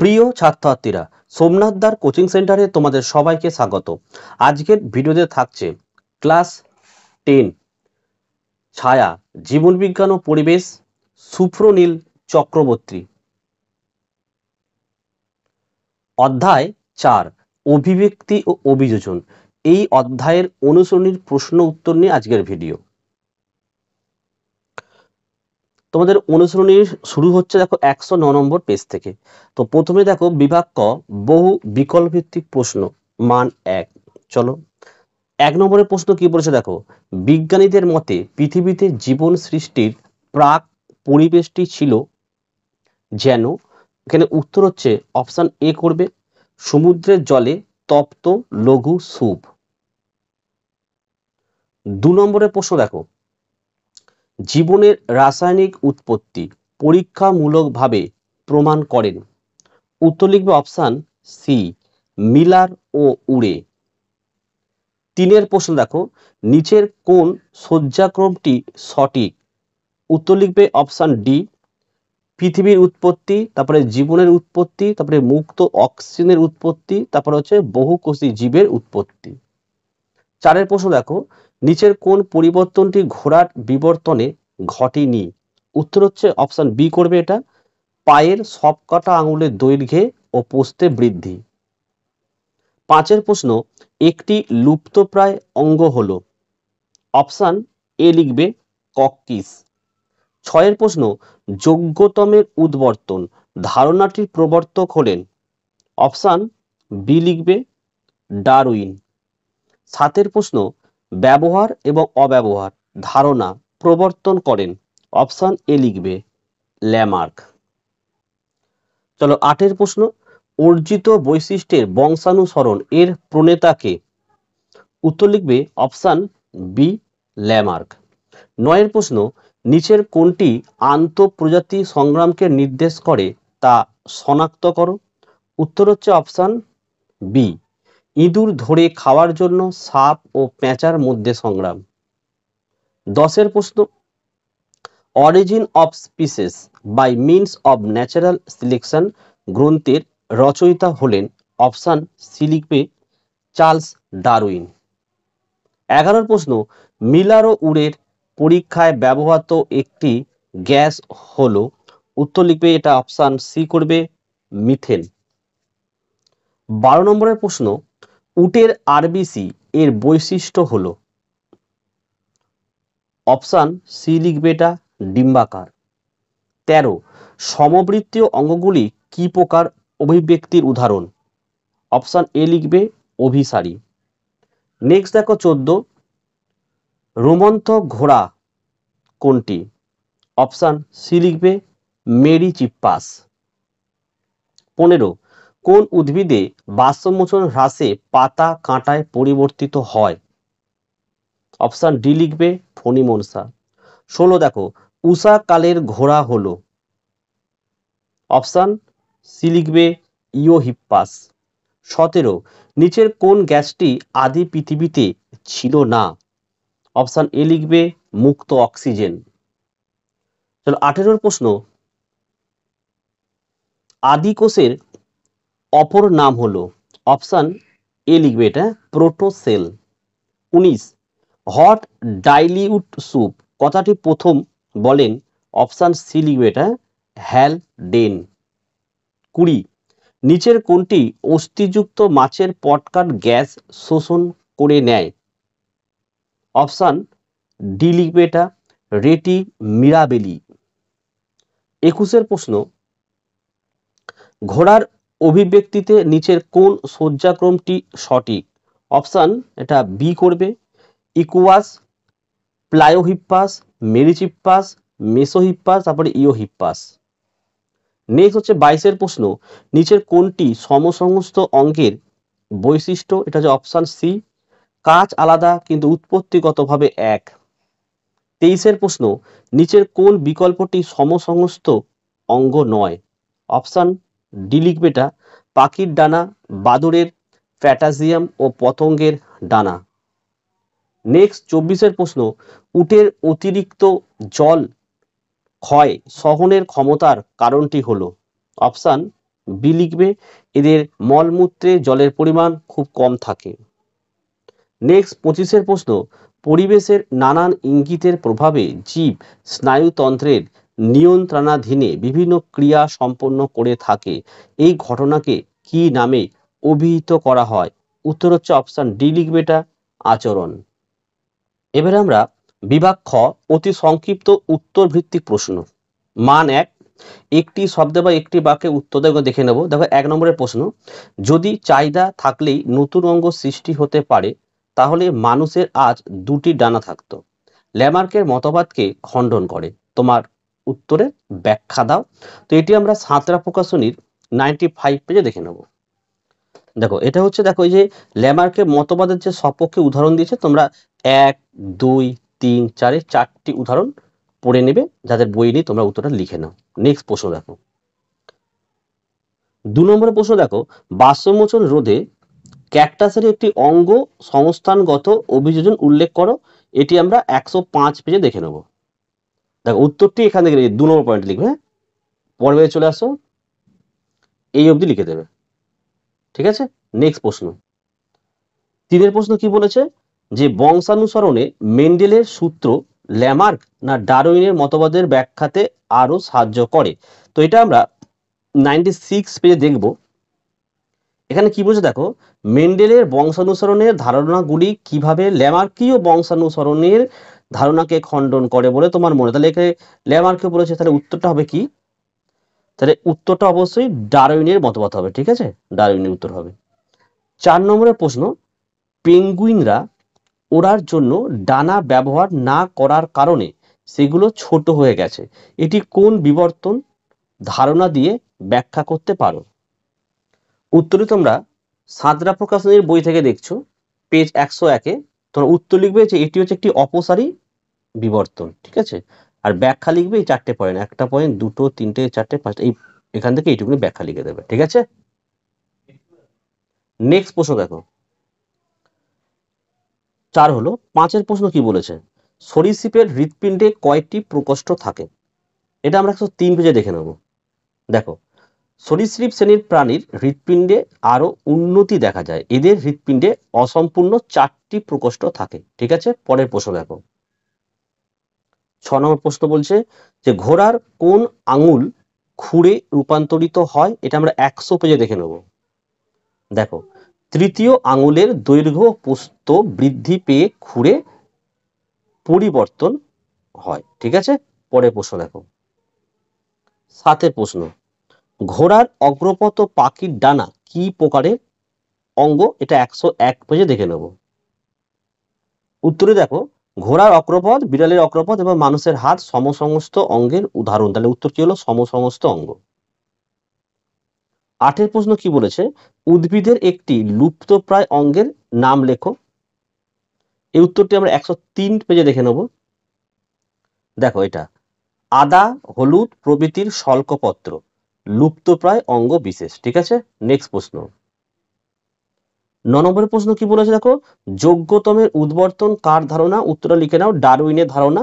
প্রিয় ছাত্রছাত্রীরা দ্বার কোচিং সেন্টারে তোমাদের সবাইকে স্বাগত আজকের ভিডিওতে থাকছে ক্লাস টেন ছায়া জীবনবিজ্ঞান ও পরিবেশ সুফ্রনীল চক্রবর্তী অধ্যায় চার অভিব্যক্তি ও অভিযোজন এই অধ্যায়ের অনুসরণীর প্রশ্ন উত্তর নিয়ে আজকের ভিডিও তোমাদের অনুসরণী শুরু হচ্ছে দেখো একশো ন নম্বর পেজ থেকে তো প্রথমে দেখো বিভাগ ক বহু বিকল্প ভিত্তিক প্রশ্ন মান এক চলো এক নম্বরের প্রশ্ন কি বলেছে দেখো বিজ্ঞানীদের মতে পৃথিবীতে জীবন সৃষ্টির প্রাক পরিবেশটি ছিল যেন এখানে উত্তর হচ্ছে অপশান এ করবে সমুদ্রের জলে তপ্ত লঘু সুপ দু নম্বরের প্রশ্ন দেখো জীবনের রাসায়নিক উৎপত্তি পরীক্ষামূলকভাবে প্রমাণ করেন উত্তর লিখবে অপশান সি মিলার ও উড়ে তিনের প্রশ্ন দেখো নিচের কোন শয্যাক্রমটি সঠিক উত্তর লিখবে অপশান ডি পৃথিবীর উৎপত্তি তারপরে জীবনের উৎপত্তি তারপরে মুক্ত অক্সিজেনের উৎপত্তি তারপরে হচ্ছে বহুকোষী জীবের উৎপত্তি চারের প্রশ্ন দেখো নিচের কোন পরিবর্তনটি ঘোড়ার বিবর্তনে ঘটেনি উত্তর হচ্ছে অপশান বি করবে এটা পায়ের সবকটা আঙুলের দৈর্ঘ্যে ও পোস্তে বৃদ্ধি পাঁচের প্রশ্ন একটি লুপ্তপ্রায় অঙ্গ হল অপশান এ লিখবে ককিস ছয়ের প্রশ্ন যোগ্যতমের উদ্বর্তন ধারণাটির প্রবর্তক হলেন অপশান বি লিখবে ডারউইন সাতের প্রশ্ন ব্যবহার এবং অব্যবহার ধারণা প্রবর্তন করেন অপশান এ লিখবে ল্যামার্ক চলো আটের প্রশ্ন অর্জিত বৈশিষ্ট্যের বংশানুসরণ এর প্রণেতাকে উত্তর লিখবে অপশান বি ল্যামার্ক নয়ের প্রশ্ন নিচের কোনটি আন্তঃপ্রজাতি সংগ্রামকে নির্দেশ করে তা শনাক্ত করো উত্তর হচ্ছে অপশান বি ইঁদুর ধরে খাওয়ার জন্য সাপ ও প্যাঁচার মধ্যে সংগ্রাম দশের প্রশ্ন origin of species by means of natural selection গ্রন্থের রচয়িতা হলেন অপশান সিলিপে চার্লস ডারউইন এগারোর প্রশ্ন মিলার ও উড়ের পরীক্ষায় ব্যবহৃত একটি গ্যাস হল উত্তর লিখবে এটা অপশান সি করবে মিথেন বারো নম্বরের প্রশ্ন উটের আরবিসি এর বৈশিষ্ট্য হল অপশান সি লিখবেটা ডিম্বাকার তেরো সমবৃত্তীয় অঙ্গগুলি কি প্রকার অভিব্যক্তির উদাহরণ অপশান এ লিখবে অভিসারী নেক্সট দেখো চোদ্দ রোমন্থ ঘোড়া কোনটি অপশান সি লিখবে মেরি চিপ্পাস পনেরো কোন উদ্ভিদে বাস্তমোচন হ্রাসে পাতা কাঁটায় পরিবর্তিত হয় অপশান ডি লিখবে ফণিমনসা ষোলো দেখো উষা কালের ঘোড়া হল অপশান সি লিখবে ইয়োহিপ্পাস সতেরো নিচের কোন গ্যাসটি আদি পৃথিবীতে ছিল না অপশান এ লিখবে মুক্ত অক্সিজেন চলো আঠেরোর প্রশ্ন আদি কোষের অপর নাম হলো অপশান এ লিখবে এটা প্রোটোসেল উনিশ হট ডাইলিউট স্যুপ কথাটি প্রথম বলেন অপশান সি লিখবে এটা হ্যাল ডেন কুড়ি নিচের কোনটি অস্থিযুক্ত মাছের পটকাট গ্যাস শোষণ করে নেয় অপশান ডি লিখবে এটা রেটি মিরাবেলি একুশের প্রশ্ন ঘোড়ার অভিব্যক্তিতে নিচের কোন শয্যাক্রমটি সঠিক অপশান এটা বি করবে ইকুয়াস প্লায়োহিপ্পাস মেরিচিপ্পাস মেসোহিপ্পাস তারপরে ইওহিপ্পাস নেক্সট হচ্ছে বাইশের প্রশ্ন নিচের কোনটি সমসংস্থ অঙ্গের বৈশিষ্ট্য এটা হচ্ছে অপশান সি কাজ আলাদা কিন্তু উৎপত্তিগতভাবে এক তেইশের প্রশ্ন নিচের কোন বিকল্পটি সমসংস্থ অঙ্গ নয় অপশান ডি পাখির ডানা বাদুরের ফ্যাটাজিয়াম ও পতঙ্গের ডানা নেক্সট চব্বিশের প্রশ্ন উটের অতিরিক্ত জল ক্ষয় সহনের ক্ষমতার কারণটি হলো অপশান বি লিখবে এদের মলমূত্রে জলের পরিমাণ খুব কম থাকে নেক্সট পঁচিশের প্রশ্ন পরিবেশের নানান ইঙ্গিতের প্রভাবে জীব স্নায়ুতন্ত্রের নিয়ন্ত্রণাধীনে বিভিন্ন ক্রিয়া সম্পন্ন করে থাকে এই ঘটনাকে কি নামে অভিহিত করা হয় উত্তর হচ্ছে অপশান ডি এটা আচরণ এবারে আমরা বিভাগ খ অতি সংক্ষিপ্ত উত্তর ভিত্তিক প্রশ্ন মান এক একটি শব্দে বা একটি বাক্যে উত্তর দেখে নেব দেখো এক নম্বরের প্রশ্ন যদি চাহিদা থাকলেই নতুন অঙ্গ সৃষ্টি হতে পারে তাহলে মানুষের আজ দুটি ডানা থাকতো ল্যামার্কের মতবাদকে খণ্ডন করে তোমার উত্তরের ব্যাখ্যা দাও তো এটি আমরা সাঁতরা প্রকাশনীর নাইনটি ফাইভ পেজে দেখে নেব দেখো এটা হচ্ছে দেখো এই যে ল্যামার্কে মতবাদের যে সপক্ষে উদাহরণ দিয়েছে তোমরা এক দুই তিন চারে চারটি উদাহরণ পড়ে নেবে যাদের বই নিয়ে তোমরা উত্তরটা লিখে নাও নেক্সট প্রশ্ন দেখো দু নম্বরের প্রশ্ন দেখো বাস্যমোচন রোধে ক্যাকটাসের একটি অঙ্গ সংস্থানগত অভিযোজন উল্লেখ করো এটি আমরা একশো পেজে দেখে নেবো দেখো উত্তরটি এখান থেকে দু নম্বর পয়েন্ট লিখবে হ্যাঁ? পরে চলে আসো এই অবধি লিখে দেবে ঠিক আছে নেক্সট প্রশ্ন তিনের প্রশ্ন কি বলেছে যে বংশানুসরণে মেন্ডেলের সূত্র ল্যামার্ক না ডারোইনের মতবাদের ব্যাখ্যাতে আরও সাহায্য করে তো এটা আমরা নাইনটি সিক্স পেজে দেখবো এখানে কি বলছে দেখো মেন্ডেলের বংশানুসরণের ধারণাগুলি কিভাবে ল্যামার্কীয় বংশানুসরণের ধারণাকে খণ্ডন করে বলে তোমার মনে তাহলে এখানে ল্যামার্কীয় বলেছে তাহলে উত্তরটা হবে কি তাহলে উত্তরটা অবশ্যই ডারউইনের মতবাদ হবে ঠিক আছে ডারউইনের উত্তর হবে চার নম্বরের প্রশ্ন পেঙ্গুইনরা ওড়ার জন্য ডানা ব্যবহার না করার কারণে সেগুলো ছোট হয়ে গেছে এটি কোন বিবর্তন ধারণা দিয়ে ব্যাখ্যা করতে পারো উত্তরে তোমরা সাদরা প্রকাশনীর বই থেকে দেখছো পেজ একশো একে তোমরা উত্তর লিখবে যে এটি হচ্ছে একটি অপসারী বিবর্তন ঠিক আছে আর ব্যাখ্যা লিখবে এই চারটে পয়েন্ট একটা পয়েন্ট দুটো তিনটে চারটে পাঁচটা এই এখান থেকে এইটুকু ব্যাখ্যা লিখে দেবে ঠিক আছে নেক্সট প্রশ্ন দেখো চার হলো পাঁচের প্রশ্ন কি বলেছে সরীসৃপের হৃৎপিণ্ডে কয়েকটি প্রকোষ্ঠ থাকে এটা আমরা একশো তিন পেজে দেখে নেব দেখো সরীসৃপ শ্রেণীর প্রাণীর হৃৎপিণ্ডে আরও উন্নতি দেখা যায় এদের হৃৎপিণ্ডে অসম্পূর্ণ চারটি প্রকোষ্ঠ থাকে ঠিক আছে পরের প্রশ্ন দেখো ছ নম্বর প্রশ্ন বলছে যে ঘোড়ার কোন আঙুল খুঁড়ে রূপান্তরিত হয় এটা আমরা একশো পেজে দেখে নেব দেখো তৃতীয় আঙুলের দৈর্ঘ্য পোস্ত বৃদ্ধি পেয়ে খুঁড়ে পরিবর্তন হয় ঠিক আছে পরের প্রশ্ন দেখো সাতের প্রশ্ন ঘোড়ার অগ্রপথ পাখির ডানা কি প্রকারের অঙ্গ এটা একশো এক পেজে দেখে নেব উত্তরে দেখো ঘোড়ার অগ্রপথ বিড়ালের অগ্রপথ এবং মানুষের হাত সমসমস্ত অঙ্গের উদাহরণ তাহলে উত্তর কি হলো সমসমস্ত অঙ্গ আটের প্রশ্ন কি বলেছে উদ্ভিদের একটি লুপ্তপ্রায় অঙ্গের নাম লেখো এই উত্তরটি আমরা একশো তিন পেজে দেখে নেব দেখো এটা আদা হলুদ প্রভৃতির শল্কপত্র লুপ্তপ্রায় অঙ্গ বিশেষ ঠিক আছে নেক্সট প্রশ্ন ন নম্বরের প্রশ্ন কি বলেছে দেখো যোগ্যতমের উদ্বর্তন কার ধারণা উত্তরটা লিখে নাও ডারউইনের ধারণা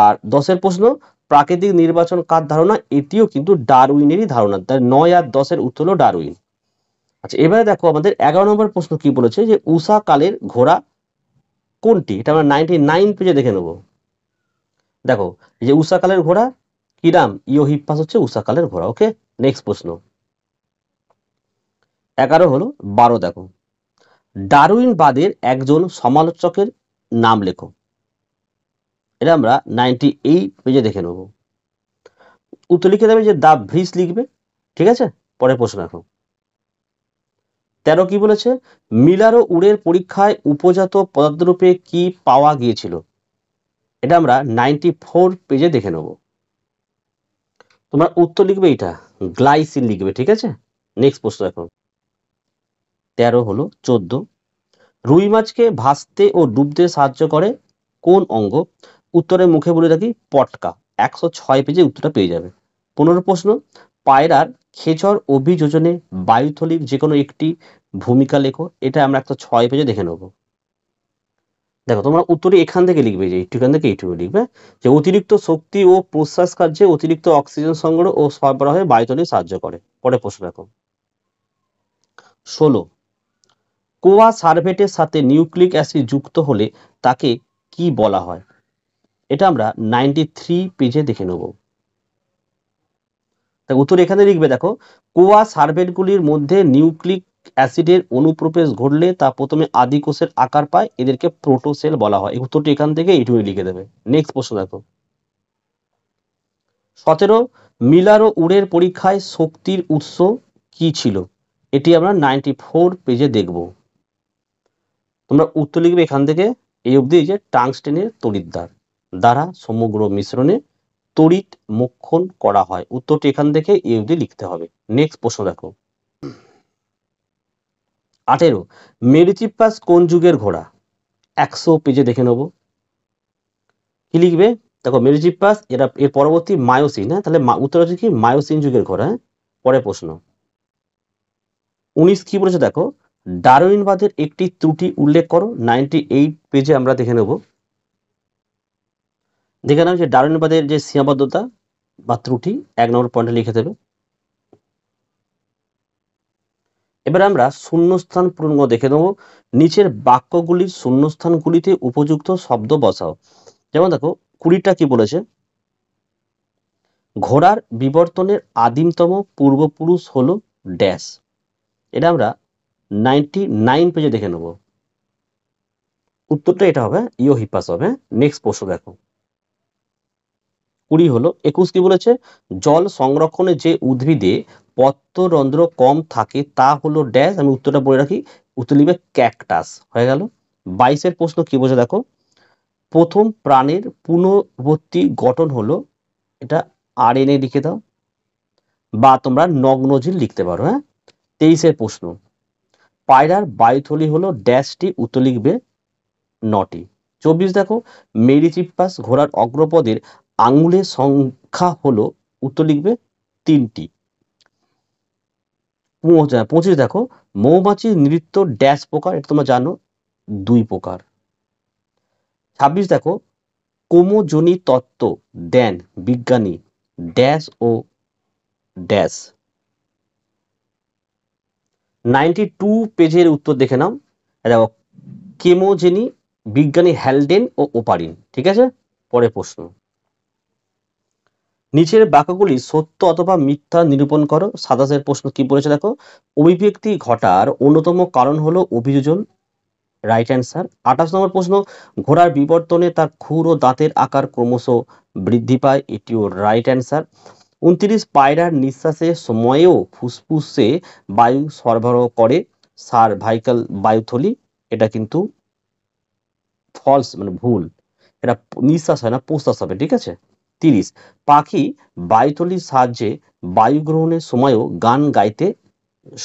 আর দশের প্রশ্ন প্রাকৃতিক নির্বাচন কার ধারণা এটিও কিন্তু ডারউইনেরই ধারণা তাই নয় আর দশের উত্তর হল ডারউইন আচ্ছা এবারে দেখো আমাদের এগারো নম্বর প্রশ্ন কি বলেছে যে উষা কালের ঘোড়া কোনটি এটা আমরা নাইনটি নাইন পেজে দেখে নেব দেখো যে উষাকালের ঘোড়া হিরাম ইয়োহিপ্পাস হচ্ছে উষাকালের ঘোড়া ওকে নেক্সট প্রশ্ন এগারো হলো বারো দেখো বাদের একজন সমালোচকের নাম লেখো এটা আমরা নাইনটি এইট পেজে দেখে নেব উত্তর লিখে দেবে যে দা ভ্রিস লিখবে ঠিক আছে পরের প্রশ্ন দেখো তেরো কি বলেছে মিলার ও উড়ের পরীক্ষায় উপজাত পদার্থরূপে কি পাওয়া গিয়েছিল এটা আমরা নাইনটি ফোর পেজে দেখে নেবো তোমার উত্তর লিখবে এটা গ্লাইসিন লিখবে ঠিক আছে নেক্সট প্রশ্ন এখন তেরো হলো চোদ্দ রুই মাছকে ভাসতে ও ডুবতে সাহায্য করে কোন অঙ্গ উত্তরের মুখে বলে থাকি পটকা একশো ছয় পেজে উত্তরটা পেয়ে যাবে পনেরো প্রশ্ন পায়রার খেচর অভিযোজনে বায়ুথলির যে কোনো একটি ভূমিকা লেখো এটা আমরা একশো ছয় পেজে দেখে নেবো দেখো তোমরা উত্তরে এখান থেকে লিখবে যে এইটুখান থেকে এইটুকু লিখবে যে অতিরিক্ত শক্তি ও প্রশ্বাস কার্যে অতিরিক্ত অক্সিজেন সংগ্রহ ও সরবরাহে বায়ুতনে সাহায্য করে পরে প্রশ্ন দেখো ষোলো কোয়া সার্ভেটের সাথে নিউক্লিক অ্যাসিড যুক্ত হলে তাকে কি বলা হয় এটা আমরা নাইনটি থ্রি পেজে দেখে নেব উত্তর এখানে লিখবে দেখো কোয়া সার্ভেটগুলির মধ্যে নিউক্লিক অ্যাসিডের অনুপ্রবেশ ঘটলে তা প্রথমে আদি কোষের আকার পায় এদেরকে প্রোটোসেল বলা হয় উত্তরটি এখান থেকে এইটুকু লিখে দেবে নেক্সট প্রশ্ন দেখো সতেরো মিলার ও উড়ের পরীক্ষায় শক্তির উৎস কি ছিল এটি আমরা নাইনটি ফোর পেজে দেখব তোমরা উত্তর লিখবে এখান থেকে এই অবধি যে টাংস্টেনের তড়িৎদ্বার দ্বারা সমগ্র মিশ্রণে তড়িৎ মক্ষণ করা হয় উত্তরটি এখান থেকে এই অবধি লিখতে হবে নেক্সট প্রশ্ন দেখো আঠেরো মেরিচিপ্পাস কোন যুগের ঘোড়া একশো পেজে দেখে নেব কি লিখবে দেখো মেরিচিপ্পাস এরা এর পরবর্তী মায়োসিন হ্যাঁ তাহলে উত্তর আছে কি মায়োসিন যুগের ঘোড়া হ্যাঁ পরে প্রশ্ন উনিশ কি বলেছে দেখো ডারোইনবাদের একটি ত্রুটি উল্লেখ করো নাইনটি এইট পেজে আমরা দেখে নেব দেখে নেব যে ডারোইনবাদের যে সীমাবদ্ধতা বা ত্রুটি এক নম্বর পয়েন্টে লিখে দেবে এবার আমরা শূন্যস্থান পূর্ণ দেখে নেব নিচের বাক্যগুলির শূন্যস্থানগুলিতে উপযুক্ত শব্দ বসাও যেমন দেখো কুড়িটা কি বলেছে ঘোড়ার বিবর্তনের আদিমতম পূর্বপুরুষ হল ড্যাশ এটা আমরা নাইনটি নাইন পেজে দেখে নেব উত্তরটা এটা হবে ইও হিপাস হবে নেক্সট হ্যাঁ? প্রশ্ন দেখো কুড়ি হলো একুশ কি বলেছে জল সংরক্ষণে যে উদ্ভিদে পত্তরন্ধ্র কম থাকে তা হলো ড্যাশ আমি উত্তরটা বলে রাখি উত্তর লিখবে ক্যাকটাস হয়ে গেল বাইশের প্রশ্ন কি বোঝা দেখো প্রথম প্রাণের পুনর্বর্তী গঠন হলো এটা আর এন এ লিখে দাও বা তোমরা নগ্নঝিল লিখতে পারো হ্যাঁ তেইশের প্রশ্ন পায়রার বায়ুথলি হলো ড্যাশটি উত্তর লিখবে নটি চব্বিশ দেখো মেরি চিপ্পাস ঘোড়ার অগ্রপদের আঙুলের সংখ্যা হলো উত্তর লিখবে তিনটি পঁচিশ দেখো মৌমাছি নৃত্য ড্যাশ প্রকার এটা তোমরা জানো দুই প্রকার ছাব্বিশ দেখো কোমোজনি তত্ত্ব দেন বিজ্ঞানী ড্যাশ ও ড্যাশ নাইনটি টু পেজের উত্তর দেখে নাও দেখো কেমোজেনি বিজ্ঞানী হ্যালডেন ও ওপারিন ঠিক আছে পরে প্রশ্ন নিচের বাক্যগুলি সত্য অথবা মিথ্যা নিরূপণ করো সাতাশের প্রশ্ন কি বলেছে দেখো অভিব্যক্তি ঘটার অন্যতম কারণ হলো অভিযোজন রাইট অ্যান্সার আঠাশ নম্বর প্রশ্ন ঘোড়ার বিবর্তনে তার খুর ও দাঁতের আকার ক্রমশ বৃদ্ধি পায় এটিও রাইট অ্যান্সার উনত্রিশ পায়রার নিঃশ্বাসের সময়েও ফুসফুসে বায়ু সরবরাহ করে সার ভাইকাল বায়ুথলি এটা কিন্তু ফলস মানে ভুল এটা নিঃশ্বাস হয় না প্রশ্বাস হবে ঠিক আছে তিরিশ পাখি বায়ুতলির সাহায্যে বায়ুগ্রহণের সময়ও গান গাইতে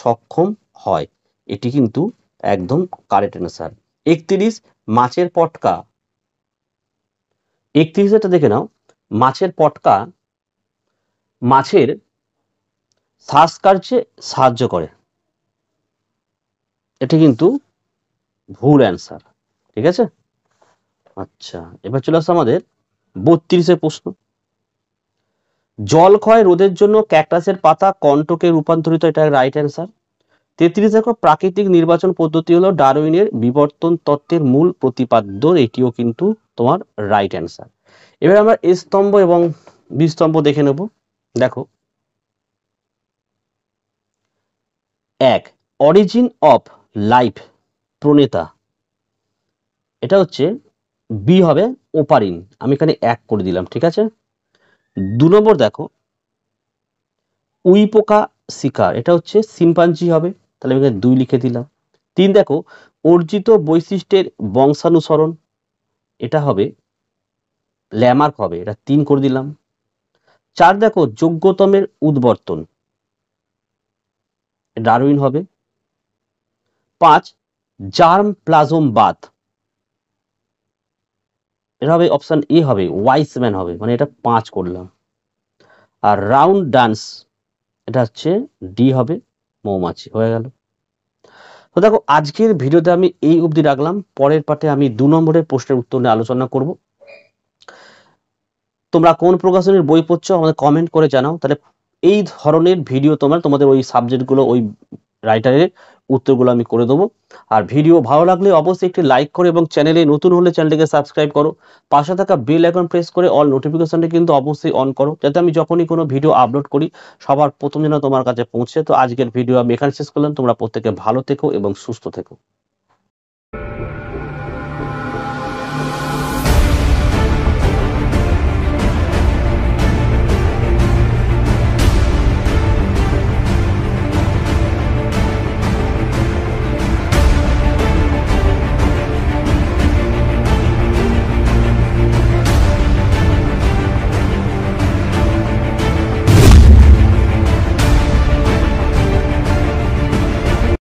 সক্ষম হয় এটি কিন্তু একদম কারেক্ট অ্যান্সার একত্রিশ মাছের পটকা এটা দেখে নাও মাছের পটকা মাছের শ্বাসকার্যে সাহায্য করে এটি কিন্তু ভুল অ্যান্সার ঠিক আছে আচ্ছা এবার চলে আসছে আমাদের বত্রিশের প্রশ্ন জল ক্ষয় রোধের জন্য ক্যাকটাসের পাতা কণ্টকে রূপান্তরিত এটা রাইট অ্যান্সার তেত্রিশ দেখো প্রাকৃতিক নির্বাচন পদ্ধতি হলো ডারউইনের বিবর্তন তত্ত্বের মূল প্রতিপাদ্য এটিও কিন্তু তোমার রাইট অ্যান্সার এবার আমরা স্তম্ভ এবং বিস্তম্ভ দেখে নেব দেখো এক অরিজিন অফ লাইফ প্রণেতা এটা হচ্ছে বি হবে ওপারিন আমি এখানে এক করে দিলাম ঠিক আছে দু নম্বর দেখো উইপোকা শিকার এটা হচ্ছে সিম্পাঞ্জি হবে তাহলে আমি এখানে দুই লিখে দিলাম তিন দেখো অর্জিত বৈশিষ্ট্যের বংশানুসরণ এটা হবে ল্যামার্ক হবে এটা তিন করে দিলাম চার দেখো যোগ্যতমের উদ্বর্তন ডারউইন হবে পাঁচ জার্ম প্লাজম বাথ এটা হবে অপশান এ হবে ওয়াইসম্যান হবে মানে এটা পাঁচ করলাম আর রাউন্ড ডান্স এটা হচ্ছে ডি হবে মৌমাছি হয়ে গেল তো দেখো আজকের ভিডিওতে আমি এই অবধি রাখলাম পরের পাঠে আমি দু নম্বরের প্রশ্নের উত্তর নিয়ে আলোচনা করব তোমরা কোন প্রকাশনীর বই পড়ছো আমাদের কমেন্ট করে জানাও তাহলে এই ধরনের ভিডিও তোমরা তোমাদের ওই সাবজেক্টগুলো ওই রাইটারের উত্তরগুলো আমি করে দেবো আর ভিডিও ভালো লাগলে অবশ্যই একটি লাইক করো এবং চ্যানেলে নতুন হলে চ্যানেলটিকে সাবস্ক্রাইব করো পাশে থাকা বেল আইকন প্রেস করে অল নোটিফিকেশনটি কিন্তু অবশ্যই অন করো যাতে আমি যখনই কোনো ভিডিও আপলোড করি সবার প্রথম যেন তোমার কাছে পৌঁছে তো আজকের ভিডিও আমি এখানে শেষ করলাম তোমরা প্রত্যেকে ভালো থেকো এবং সুস্থ থেকো